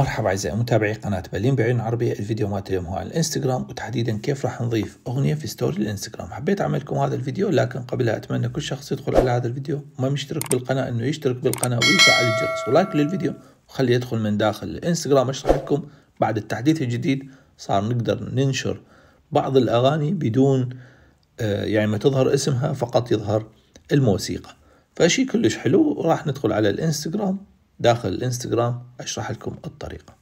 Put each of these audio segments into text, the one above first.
مرحبا اعزائي متابعي قناه بلين بعين عربيه الفيديو مالت اليوم هو عن الانستغرام وتحديدا كيف راح نضيف اغنيه في ستوري الانستغرام حبيت اعمل لكم هذا الفيديو لكن قبلها اتمنى كل شخص يدخل على هذا الفيديو ما مشترك بالقناه انه يشترك بالقناه ويفعل الجرس ولايك للفيديو وخليه يدخل من داخل الانستغرام اشرح لكم بعد التحديث الجديد صار نقدر ننشر بعض الاغاني بدون آه، يعني ما تظهر اسمها فقط يظهر الموسيقى فشي كلش حلو وراح ندخل على الانستغرام داخل الانستغرام اشرح لكم الطريقه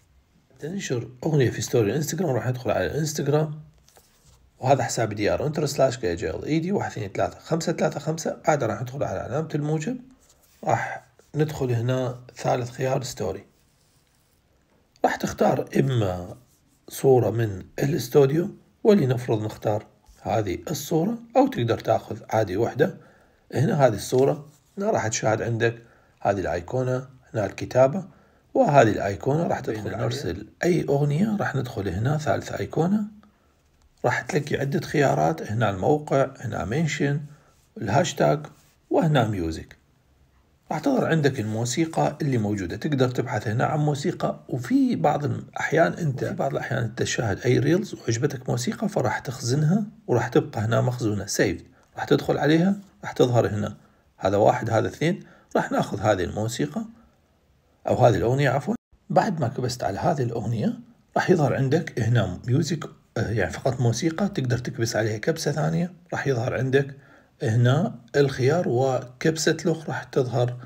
تنشر اغنيه في ستوري الانستغرام راح ندخل على الانستغرام وهذا حساب دي ار انتر سلاش كي جي ال اي دي واحد اثنين ثلاثة خمسة ثلاثة خمسة بعد راح ندخل على علامة الموجب راح ندخل هنا ثالث خيار ستوري راح تختار إما صورة من الاستوديو ولنفرض نختار هذه الصورة أو تقدر تاخذ عادي وحدة هنا هذه الصورة راح تشاهد عندك هذه الأيقونة هنا الكتابة وهذه الايقونة راح تدخل نرسل اي اغنية راح ندخل هنا ثالث ايقونة راح تلقي عدة خيارات هنا الموقع هنا منشن الهاشتاج وهنا ميوزك راح تظهر عندك الموسيقى اللي موجودة تقدر تبحث هنا عن موسيقى وفي بعض الأحيان أنت في بعض الأحيان أنت تشاهد أي ريلز وعجبتك موسيقى فراح تخزنها وراح تبقى هنا مخزونة سيفد راح تدخل عليها راح تظهر هنا هذا واحد هذا اثنين راح ناخذ هذه الموسيقى أو هذه الأغنية عفوا بعد ما كبست على هذه الأغنية راح يظهر عندك هنا ميوزك آه، يعني فقط موسيقى تقدر تكبس عليها كبسة ثانية راح يظهر عندك هنا الخيار وكبسة لوخ راح تظهر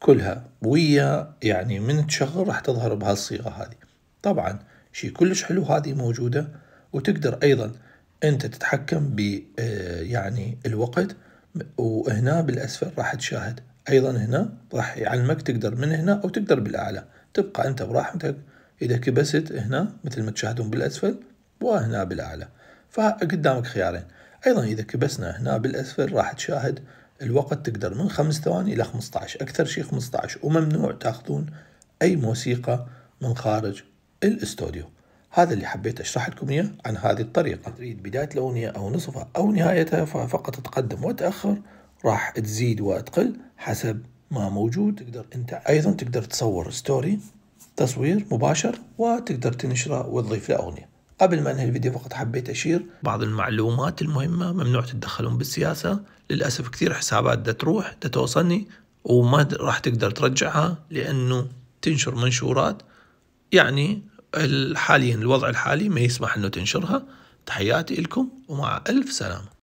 كلها ويا يعني من تشغل راح تظهر بهالصيغة هذه طبعا شيء كلش حلو هذه موجودة وتقدر أيضا أنت تتحكم ب آه، يعني الوقت وهنا بالأسفل راح تشاهد أيضا هنا راح يعلمك تقدر من هنا أو تقدر بالأعلى تبقى أنت براحتك إذا كبست هنا مثل ما تشاهدون بالأسفل وهنا بالأعلى فقدامك خيارين أيضا إذا كبسنا هنا بالأسفل راح تشاهد الوقت تقدر من خمس ثواني إلى 15 أكثر شيء 15 وممنوع تاخذون أي موسيقى من خارج الاستوديو هذا اللي حبيت اشرح لكم اياه عن هذه الطريقه تريد بدايه الاغنيه او نصفها او نهايتها فقط تقدم وتاخر راح تزيد وتقل حسب ما موجود تقدر انت ايضا تقدر تصور ستوري تصوير مباشر وتقدر تنشره وتضيف له اغنيه قبل ما انهي الفيديو فقط حبيت اشير بعض المعلومات المهمه ممنوع تتدخلون بالسياسه للاسف كثير حسابات دا تروح دا توصلني وما راح تقدر ترجعها لانه تنشر منشورات يعني حاليا الوضع الحالي ما يسمح انه تنشرها تحياتي لكم ومع الف سلامه